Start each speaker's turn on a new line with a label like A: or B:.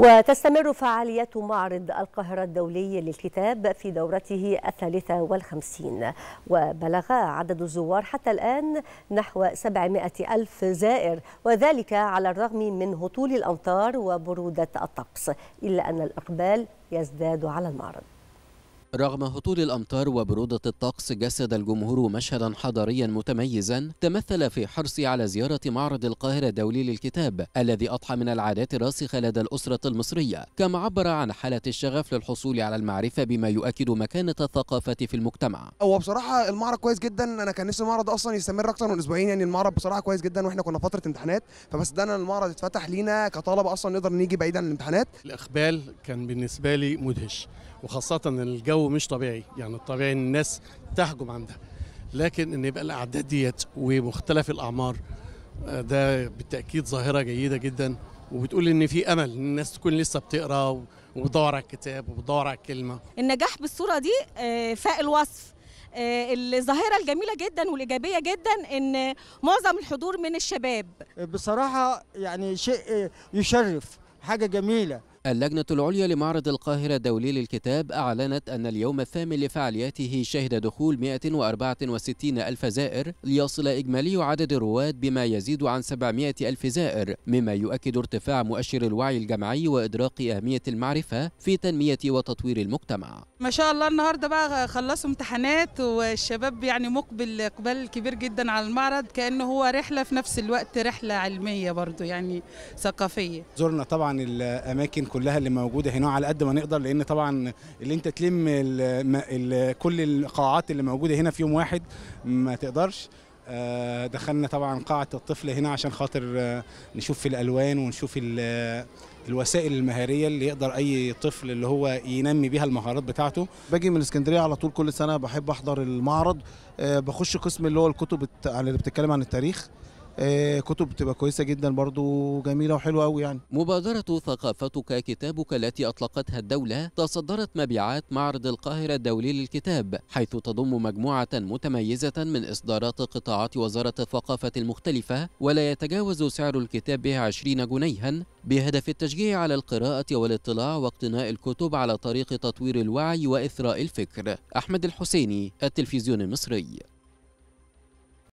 A: وتستمر فعاليات معرض القاهرة الدولي للكتاب في دورته الثالثة والخمسين وبلغ عدد الزوار حتى الآن نحو 700 ألف زائر وذلك على الرغم من هطول الأمطار وبرودة الطقس إلا أن الإقبال يزداد على المعرض رغم هطول الأمطار وبرودة الطقس جسد الجمهور مشهدا حضاريا متميزا تمثل في حرصي على زيارة معرض القاهرة الدولي للكتاب الذي أضحى من العادات الراسخة لدى الأسرة المصرية كما عبر عن حالة الشغف للحصول على المعرفة بما يؤكد مكانة الثقافة في المجتمع هو بصراحة المعرض كويس جدا أنا كان نفسي المعرض أصلا يستمر أكثر من أسبوعين يعني المعرض بصراحة كويس جدا وإحنا كنا فترة امتحانات فبس ده المعرض اتفتح لينا كطلبة أصلا نقدر نيجي بعيدا عن الامتحانات
B: الإقبال كان بالنسبة لي مدهش وخاصة الجو الجو مش طبيعي يعني الطبيعي ان الناس تهجم عندها لكن ان يبقى الاعداد ديت ومختلف الاعمار آه، ده بالتاكيد ظاهره جيده جدا وبتقول ان في امل ان الناس تكون لسه بتقرا وبتدور على الكتاب وبتدور على الكلمه
A: النجاح بالصوره دي آه، فاء الوصف آه، الظاهرة الجميلة جدا والإيجابية جدا إن معظم الحضور من الشباب بصراحة يعني شيء يشرف حاجة جميلة اللجنة العليا لمعرض القاهرة الدولي للكتاب أعلنت أن اليوم الثامن لفعالياته شهد دخول 164 ألف زائر ليصل إجمالي عدد الرواد بما يزيد عن 700 ألف زائر مما يؤكد ارتفاع مؤشر الوعي الجمعي وإدراك أهمية المعرفة في تنمية وتطوير المجتمع ما شاء الله النهاردة بقى خلصوا امتحانات والشباب يعني مقبل إقبال كبير جدا على المعرض كأنه هو رحلة في نفس الوقت رحلة علمية برضو يعني ثقافية
B: زرنا طبعا الأماكن كلها اللي موجوده هنا على قد ما نقدر لان طبعا اللي انت تلم الـ الـ كل القاعات اللي موجوده هنا في يوم واحد ما تقدرش آه، دخلنا طبعا قاعه الطفل هنا عشان خاطر آه، نشوف في الالوان ونشوف الوسائل المهاريه اللي يقدر اي طفل اللي هو ينمي بيها المهارات بتاعته باجي من اسكندريه على طول كل سنه بحب احضر المعرض آه، بخش قسم اللي هو الكتب اللي بتتكلم عن التاريخ آه، كتب بتبقى كويسه جدا برضو جميله وحلوه قوي يعني
A: مبادره ثقافتك كتابك التي اطلقتها الدوله تصدرت مبيعات معرض القاهره الدولي للكتاب حيث تضم مجموعه متميزه من اصدارات قطاعات وزاره الثقافه المختلفه ولا يتجاوز سعر الكتاب به 20 جنيها بهدف التشجيع على القراءه والاطلاع واقتناء الكتب على طريق تطوير الوعي واثراء الفكر احمد الحسيني التلفزيون المصري